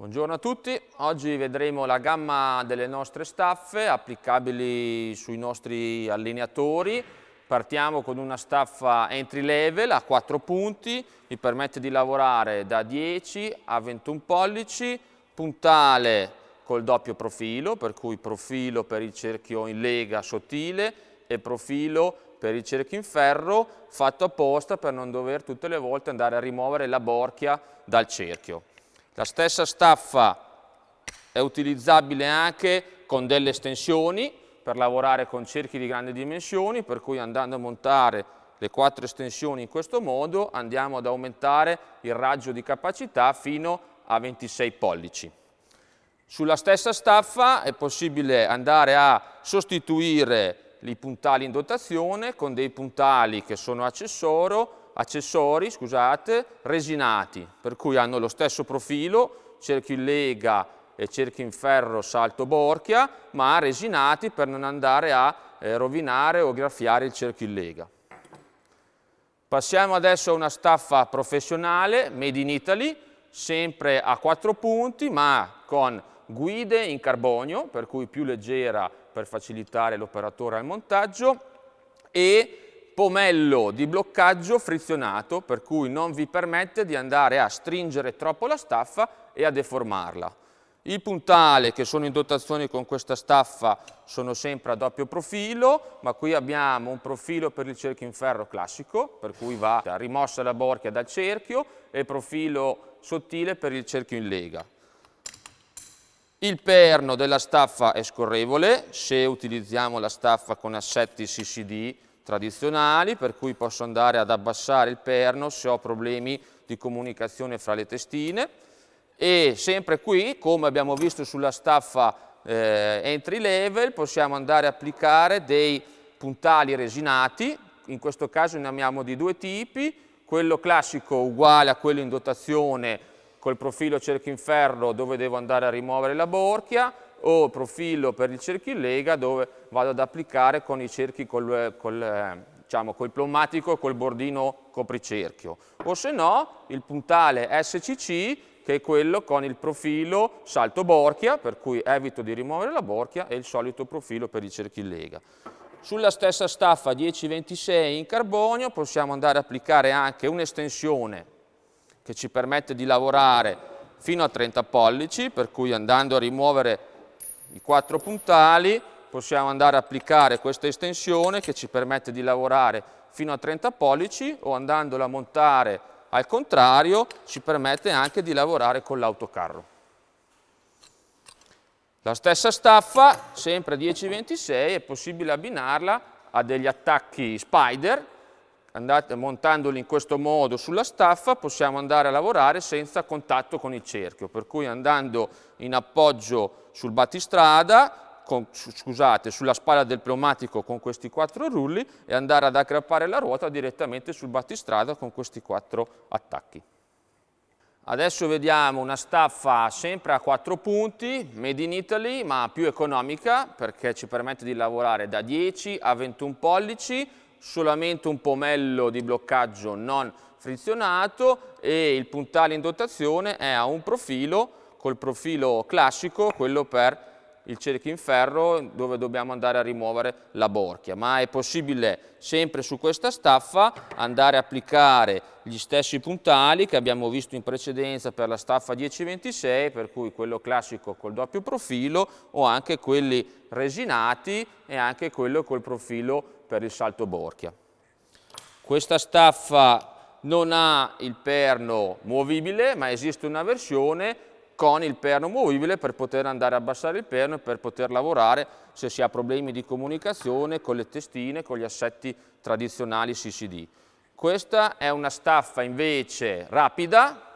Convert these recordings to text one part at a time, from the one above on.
Buongiorno a tutti, oggi vedremo la gamma delle nostre staffe applicabili sui nostri allineatori. Partiamo con una staffa entry level a 4 punti, mi permette di lavorare da 10 a 21 pollici, puntale col doppio profilo, per cui profilo per il cerchio in lega sottile e profilo per il cerchio in ferro fatto apposta per non dover tutte le volte andare a rimuovere la borchia dal cerchio. La stessa staffa è utilizzabile anche con delle estensioni per lavorare con cerchi di grandi dimensioni, per cui andando a montare le quattro estensioni in questo modo andiamo ad aumentare il raggio di capacità fino a 26 pollici. Sulla stessa staffa è possibile andare a sostituire i puntali in dotazione con dei puntali che sono accessoro accessori, scusate, resinati, per cui hanno lo stesso profilo, cerchio in lega e cerchio in ferro salto borchia, ma resinati per non andare a eh, rovinare o graffiare il cerchio in lega. Passiamo adesso a una staffa professionale, made in Italy, sempre a quattro punti, ma con guide in carbonio, per cui più leggera per facilitare l'operatore al montaggio, e pomello di bloccaggio frizionato per cui non vi permette di andare a stringere troppo la staffa e a deformarla. I puntali che sono in dotazione con questa staffa sono sempre a doppio profilo, ma qui abbiamo un profilo per il cerchio in ferro classico, per cui va rimossa la borchia dal cerchio, e profilo sottile per il cerchio in lega. Il perno della staffa è scorrevole, se utilizziamo la staffa con assetti CCD tradizionali, per cui posso andare ad abbassare il perno se ho problemi di comunicazione fra le testine e sempre qui, come abbiamo visto sulla staffa eh, entry level, possiamo andare a applicare dei puntali resinati, in questo caso ne abbiamo di due tipi, quello classico uguale a quello in dotazione col profilo cerchio in ferro dove devo andare a rimuovere la borchia, o profilo per il cerchio in lega dove vado ad applicare con i cerchi col, col, eh, diciamo, col pneumatico e col bordino copricerchio. O se no il puntale SCC che è quello con il profilo salto borchia, per cui evito di rimuovere la borchia, e il solito profilo per i cerchi in lega. Sulla stessa staffa 1026 in carbonio possiamo andare a applicare anche un'estensione che ci permette di lavorare fino a 30 pollici, per cui andando a rimuovere i quattro puntali, possiamo andare a applicare questa estensione che ci permette di lavorare fino a 30 pollici o andandola a montare al contrario ci permette anche di lavorare con l'autocarro. La stessa staffa, sempre 1026, è possibile abbinarla a degli attacchi spider andate, montandoli in questo modo sulla staffa possiamo andare a lavorare senza contatto con il cerchio, per cui andando in appoggio sul battistrada, con, scusate, sulla spalla del pneumatico con questi quattro rulli e andare ad aggrappare la ruota direttamente sul battistrada con questi quattro attacchi. Adesso vediamo una staffa sempre a quattro punti, made in Italy, ma più economica perché ci permette di lavorare da 10 a 21 pollici solamente un pomello di bloccaggio non frizionato e il puntale in dotazione è a un profilo col profilo classico, quello per il cerchio in ferro dove dobbiamo andare a rimuovere la borchia, ma è possibile sempre su questa staffa andare a applicare gli stessi puntali che abbiamo visto in precedenza per la staffa 1026, per cui quello classico col doppio profilo o anche quelli resinati e anche quello col profilo per il salto Borchia. Questa staffa non ha il perno muovibile, ma esiste una versione con il perno muovibile per poter andare a abbassare il perno e per poter lavorare se si ha problemi di comunicazione con le testine, con gli assetti tradizionali CCD. Questa è una staffa invece rapida,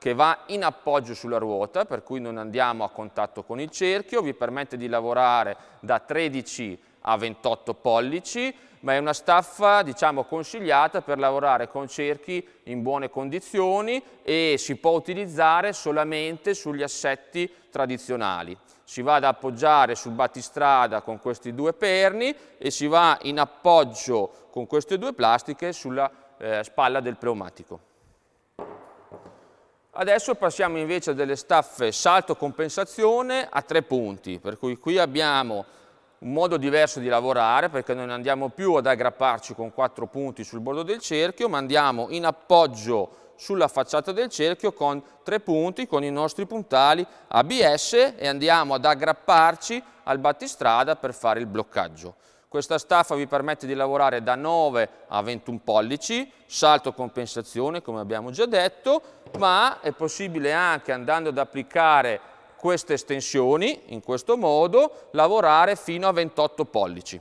che va in appoggio sulla ruota, per cui non andiamo a contatto con il cerchio, vi permette di lavorare da 13 a 28 pollici, ma è una staffa diciamo, consigliata per lavorare con cerchi in buone condizioni e si può utilizzare solamente sugli assetti tradizionali. Si va ad appoggiare sul battistrada con questi due perni e si va in appoggio con queste due plastiche sulla eh, spalla del pneumatico. Adesso passiamo invece a delle staffe salto compensazione a tre punti, per cui qui abbiamo un modo diverso di lavorare perché non andiamo più ad aggrapparci con quattro punti sul bordo del cerchio, ma andiamo in appoggio sulla facciata del cerchio con tre punti con i nostri puntali ABS e andiamo ad aggrapparci al battistrada per fare il bloccaggio. Questa staffa vi permette di lavorare da 9 a 21 pollici, salto compensazione come abbiamo già detto, ma è possibile anche andando ad applicare queste estensioni, in questo modo, lavorare fino a 28 pollici.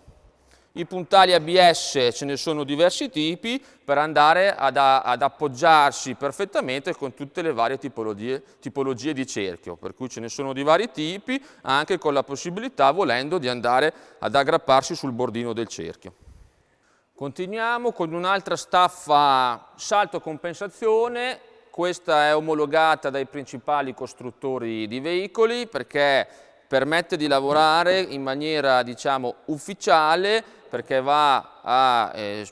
I puntali ABS ce ne sono diversi tipi per andare ad, ad appoggiarsi perfettamente con tutte le varie tipologie, tipologie, di cerchio, per cui ce ne sono di vari tipi, anche con la possibilità, volendo, di andare ad aggrapparsi sul bordino del cerchio. Continuiamo con un'altra staffa salto compensazione questa è omologata dai principali costruttori di veicoli perché permette di lavorare in maniera diciamo, ufficiale perché va a, eh,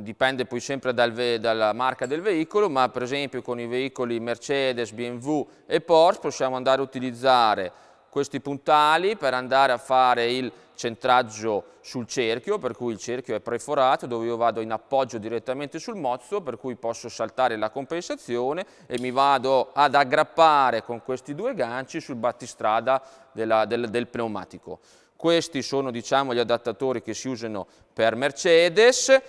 dipende poi sempre dal dalla marca del veicolo, ma per esempio con i veicoli Mercedes, BMW e Porsche possiamo andare a utilizzare questi puntali per andare a fare il centraggio sul cerchio, per cui il cerchio è preforato, dove io vado in appoggio direttamente sul mozzo, per cui posso saltare la compensazione e mi vado ad aggrappare con questi due ganci sul battistrada della, del, del pneumatico. Questi sono diciamo, gli adattatori che si usano per Mercedes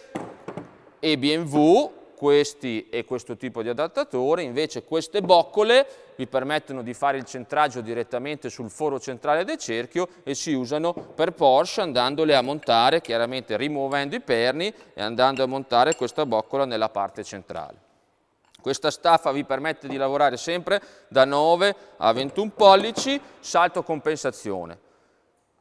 e BMW questi e questo tipo di adattatore, invece queste boccole vi permettono di fare il centraggio direttamente sul foro centrale del cerchio e si usano per Porsche andandole a montare, chiaramente rimuovendo i perni e andando a montare questa boccola nella parte centrale. Questa staffa vi permette di lavorare sempre da 9 a 21 pollici, salto compensazione.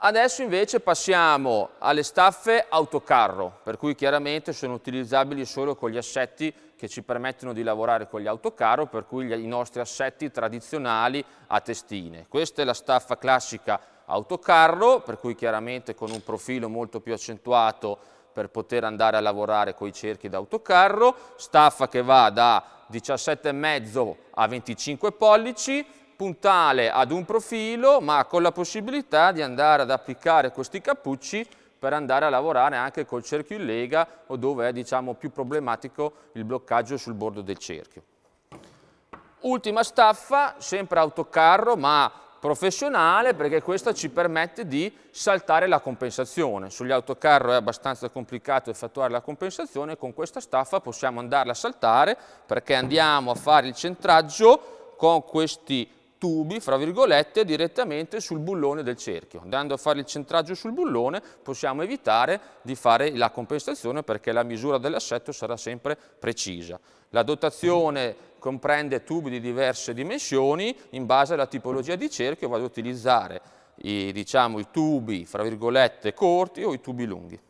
Adesso invece passiamo alle staffe autocarro, per cui chiaramente sono utilizzabili solo con gli assetti che ci permettono di lavorare con gli autocarro, per cui gli, i nostri assetti tradizionali a testine. Questa è la staffa classica autocarro, per cui chiaramente con un profilo molto più accentuato per poter andare a lavorare con i cerchi d'autocarro, staffa che va da 17,5 a 25 pollici, puntale ad un profilo ma con la possibilità di andare ad applicare questi cappucci per andare a lavorare anche col cerchio in lega o dove è diciamo, più problematico il bloccaggio sul bordo del cerchio. Ultima staffa, sempre autocarro ma professionale perché questa ci permette di saltare la compensazione. Sugli autocarro è abbastanza complicato effettuare la compensazione, con questa staffa possiamo andarla a saltare perché andiamo a fare il centraggio con questi tubi, fra virgolette, direttamente sul bullone del cerchio. Andando a fare il centraggio sul bullone possiamo evitare di fare la compensazione perché la misura dell'assetto sarà sempre precisa. La dotazione comprende tubi di diverse dimensioni, in base alla tipologia di cerchio vado ad utilizzare i, diciamo, i tubi, fra virgolette, corti o i tubi lunghi.